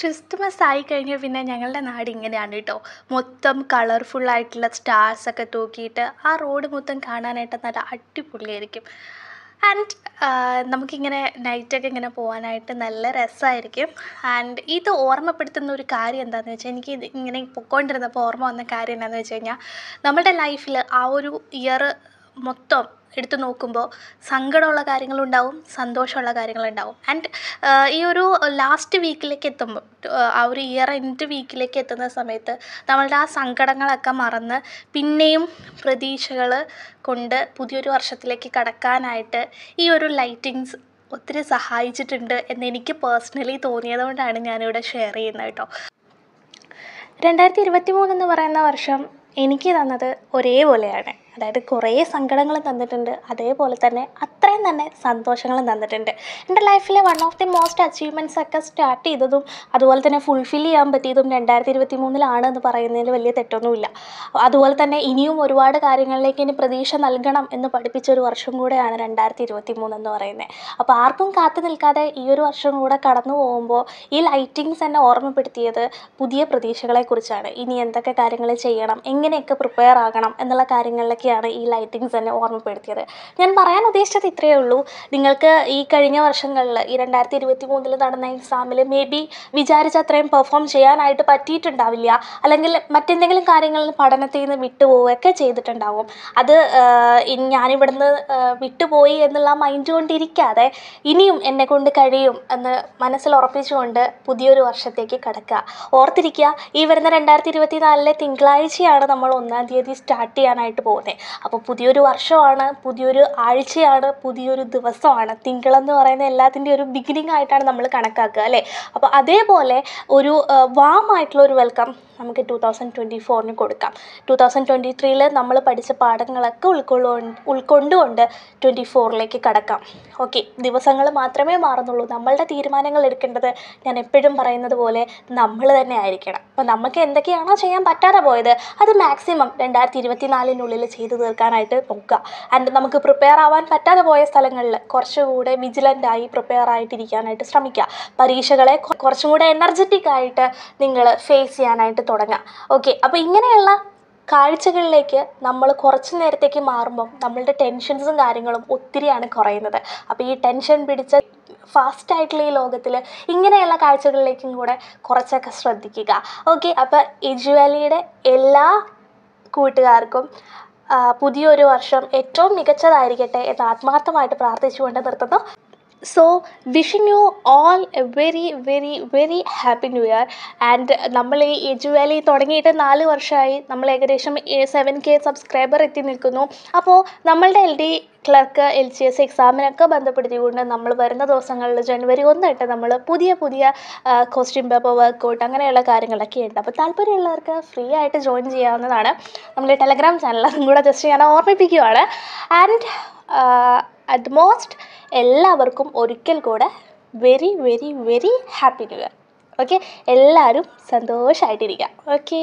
Christmas ആയി ആയിക്കഴിഞ്ഞാൽ പിന്നെ ഞങ്ങളുടെ നാട് ഇങ്ങനെയാണ് കേട്ടോ മൊത്തം കളർഫുൾ ആയിട്ടുള്ള സ്റ്റാർസ് ഒക്കെ തൂക്കിയിട്ട് ആ റോഡ് മൊത്തം കാണാനായിട്ട് നല്ല അടിപൊളിയായിരിക്കും ആൻഡ് നമുക്കിങ്ങനെ നൈറ്റൊക്കെ ഇങ്ങനെ പോകാനായിട്ട് നല്ല രസമായിരിക്കും ആൻഡ് ഇത് ഓർമ്മപ്പെടുത്തുന്ന ഒരു കാര്യം എന്താണെന്ന് വെച്ചാൽ എനിക്ക് ഇത് ഇങ്ങനെ പൊയ്ക്കൊണ്ടിരുന്നപ്പോൾ ഓർമ്മ വന്ന കാര്യം എന്താണെന്ന് വെച്ച് കഴിഞ്ഞാൽ നമ്മുടെ ലൈഫിൽ ആ ഒരു ഇയർ മൊത്തം എടുത്തു നോക്കുമ്പോൾ സങ്കടമുള്ള കാര്യങ്ങളുണ്ടാവും സന്തോഷമുള്ള കാര്യങ്ങളുണ്ടാവും ആൻഡ് ഈ ഒരു ലാസ്റ്റ് വീക്കിലേക്ക് എത്തുമ്പോൾ ആ ഒരു ഇയർ എൻഡ് വീക്കിലേക്ക് എത്തുന്ന സമയത്ത് നമ്മളുടെ ആ സങ്കടങ്ങളൊക്കെ മറന്ന് പിന്നെയും പ്രതീക്ഷകൾ കൊണ്ട് പുതിയൊരു വർഷത്തിലേക്ക് കടക്കാനായിട്ട് ഈ ഒരു ലൈറ്റിങ്സ് ഒത്തിരി സഹായിച്ചിട്ടുണ്ട് എനിക്ക് പേഴ്സണലി തോന്നിയത് കൊണ്ടാണ് ഞാനിവിടെ ഷെയർ ചെയ്യുന്നത് കേട്ടോ രണ്ടായിരത്തി ഇരുപത്തി മൂന്ന് എന്ന് പറയുന്ന വർഷം എനിക്ക് തന്നത് ഒരേപോലെയാണ് അതായത് കുറേ സങ്കടങ്ങൾ തന്നിട്ടുണ്ട് അതേപോലെ തന്നെ അത്രയും തന്നെ സന്തോഷങ്ങളും തന്നിട്ടുണ്ട് എൻ്റെ ലൈഫിലെ one of the most achievements ഒക്കെ സ്റ്റാർട്ട് ചെയ്തതും അതുപോലെ തന്നെ ഫുൾഫിൽ ചെയ്യാൻ പറ്റിയതും രണ്ടായിരത്തി ഇരുപത്തി മൂന്നിലാണ് എന്ന് പറയുന്നതിൽ വലിയ തെറ്റൊന്നുമില്ല അതുപോലെ തന്നെ ഇനിയും ഒരുപാട് കാര്യങ്ങളിലേക്ക് ഇനി പ്രതീക്ഷ നൽകണം എന്ന് പഠിപ്പിച്ച ഒരു വർഷം കൂടെയാണ് രണ്ടായിരത്തി ഇരുപത്തി മൂന്ന് എന്ന് പറയുന്നത് അപ്പോൾ ആർക്കും കാത്തു നിൽക്കാതെ ഈ ഒരു വർഷം കൂടെ കടന്നു പോകുമ്പോൾ ഈ ലൈറ്റിങ്സ് എന്നെ ഓർമ്മപ്പെടുത്തിയത് പുതിയ പ്രതീക്ഷകളെക്കുറിച്ചാണ് ഇനി എന്തൊക്കെ കാര്യങ്ങൾ ചെയ്യണം എങ്ങനെയൊക്കെ പ്രിപ്പയർ ആകണം എന്നുള്ള കാര്യങ്ങളിലേക്ക് ഒക്കെയാണ് ഈ ലൈറ്റിങ്സ് എന്നെ ഓർമ്മപ്പെടുത്തിയത് ഞാൻ പറയാൻ ഉദ്ദേശിച്ചത് ഇത്രയേ ഉള്ളൂ നിങ്ങൾക്ക് ഈ കഴിഞ്ഞ വർഷങ്ങളിൽ ഈ രണ്ടായിരത്തി ഇരുപത്തി മൂന്നിൽ നടന്ന എക്സാമിൽ മേ ബി വിചാരിച്ച അത്രയും പെർഫോം ചെയ്യാനായിട്ട് പറ്റിയിട്ടുണ്ടാവില്ല അല്ലെങ്കിൽ മറ്റെന്തെങ്കിലും കാര്യങ്ങളിൽ പഠനത്തിൽ നിന്ന് വിട്ടുപോവുകയൊക്കെ ചെയ്തിട്ടുണ്ടാവും അത് ഞാനിവിടുന്ന് വിട്ടുപോയി എന്നുള്ള മൈൻഡ് കൊണ്ടിരിക്കാതെ ഇനിയും എന്നെ കൊണ്ട് കഴിയും എന്ന് മനസ്സിൽ ഉറപ്പിച്ചുകൊണ്ട് പുതിയൊരു വർഷത്തേക്ക് കടക്കുക ഓർത്തിരിക്കുക ഈ വരുന്ന രണ്ടായിരത്തി ഇരുപത്തി നാലിലെ തിങ്കളാഴ്ചയാണ് നമ്മൾ ഒന്നാം തീയതി സ്റ്റാർട്ട് ചെയ്യാനായിട്ട് പോകുന്നത് വർഷത്തെ അപ്പോൾ പുതിയൊരു വർഷമാണ് പുതിയൊരു ആഴ്ചയാണ് പുതിയൊരു ദിവസമാണ് തിങ്കളെന്ന് പറയുന്ന എല്ലാത്തിൻ്റെ ഒരു ബിഗിനിങ് ആയിട്ടാണ് നമ്മൾ കണക്കാക്കുക അല്ലേ അപ്പോൾ അതേപോലെ ഒരു വാമായിട്ടുള്ള ഒരു വെൽക്കം നമുക്ക് ടു തൗസൻഡ് ട്വൻറ്റി ഫോറിന് കൊടുക്കാം ടു തൗസൻഡ് ട്വൻറ്റി ത്രീയിൽ നമ്മൾ പഠിച്ച പാഠങ്ങളൊക്കെ ഉൾക്കൊള്ളു ഉൾക്കൊണ്ടുകൊണ്ട് ട്വൻറ്റി ഫോറിലേക്ക് കടക്കാം ഓക്കെ ദിവസങ്ങൾ മാത്രമേ മാറുന്നുള്ളൂ നമ്മളുടെ തീരുമാനങ്ങൾ എടുക്കേണ്ടത് ഞാൻ എപ്പോഴും പറയുന്നത് പോലെ നമ്മൾ തന്നെ ആയിരിക്കണം അപ്പോൾ നമുക്ക് എന്തൊക്കെയാണോ ചെയ്യാൻ പറ്റാതെ പോയത് അത് മാക്സിമം രണ്ടായിരത്തി നാലിനുള്ളിൽ ചെയ്തു തീർക്കാനായിട്ട് നോക്കുക ആൻഡ് നമുക്ക് പ്രിപ്പയർ ആവാൻ പറ്റാതെ പോയ സ്ഥലങ്ങളിൽ കുറച്ചുകൂടെ വിജിലൻ്റായി പ്രിപ്പയർ ആയിട്ടിരിക്കാനായിട്ട് ശ്രമിക്കുക പരീക്ഷകളെ കുറച്ചും കൂടെ എനർജറ്റിക് ആയിട്ട് നിങ്ങൾ ഫേസ് ചെയ്യാനായിട്ട് തുടങ്ങാം ഓക്കെ അപ്പോൾ ഇങ്ങനെയുള്ള കാഴ്ചകളിലേക്ക് നമ്മൾ കുറച്ച് നേരത്തേക്ക് മാറുമ്പം നമ്മളുടെ ടെൻഷൻസും കാര്യങ്ങളും ഒത്തിരിയാണ് കുറയുന്നത് അപ്പോൾ ഈ ടെൻഷൻ പിടിച്ച ഫാസ്റ്റായിട്ടുള്ള ഈ ലോകത്തിൽ ഇങ്ങനെയുള്ള കാഴ്ചകളിലേക്കും കൂടെ കുറച്ചൊക്കെ ശ്രദ്ധിക്കുക ഓക്കെ അപ്പോൾ എജുവാലിയുടെ എല്ലാ കൂട്ടുകാർക്കും പുതിയൊരു വർഷം ഏറ്റവും മികച്ചതായിരിക്കട്ടെ എന്ന് ആത്മാർത്ഥമായിട്ട് പ്രാർത്ഥിച്ചുകൊണ്ട് നിർത്തുന്നു so wishing you all a very very very happy new year and നമ്മൾ ഈ എജു വാലി തുടങ്ങിയിട്ട് നാല് വർഷമായി നമ്മൾ ഏകദേശം സെവൻ കെ സബ്സ്ക്രൈബർ എത്തി നിൽക്കുന്നു അപ്പോൾ നമ്മളുടെ L D clerk L C S എക്സാമിനൊക്കെ ബന്ധപ്പെടുത്തിക്കൊണ്ട് നമ്മൾ വരുന്ന ദിവസങ്ങളിൽ ജനുവരി ഒന്നിട്ട് നമ്മൾ പുതിയ പുതിയ കോസ്റ്റ്യൂം പേപ്പർ വർക്കൗട്ട് അങ്ങനെയുള്ള കാര്യങ്ങളൊക്കെ ഉണ്ട് അപ്പോൾ താല്പര്യമുള്ളവർക്ക് ഫ്രീ ആയിട്ട് ജോയിൻ ചെയ്യാവുന്നതാണ് നമ്മൾ ടെലഗ്രാം ചാനൽ അതും കൂടെ ജസ്റ്റ് ഞാൻ ഓർമ്മിപ്പിക്കുവാണ് ആൻഡ് അറ്റ് മോസ്റ്റ് എല്ലാവർക്കും ഒരിക്കൽ കൂടെ very very very happy new year okay എല്ലാവരും സന്തോഷമായിട്ടിരിക്കുക ഓക്കെ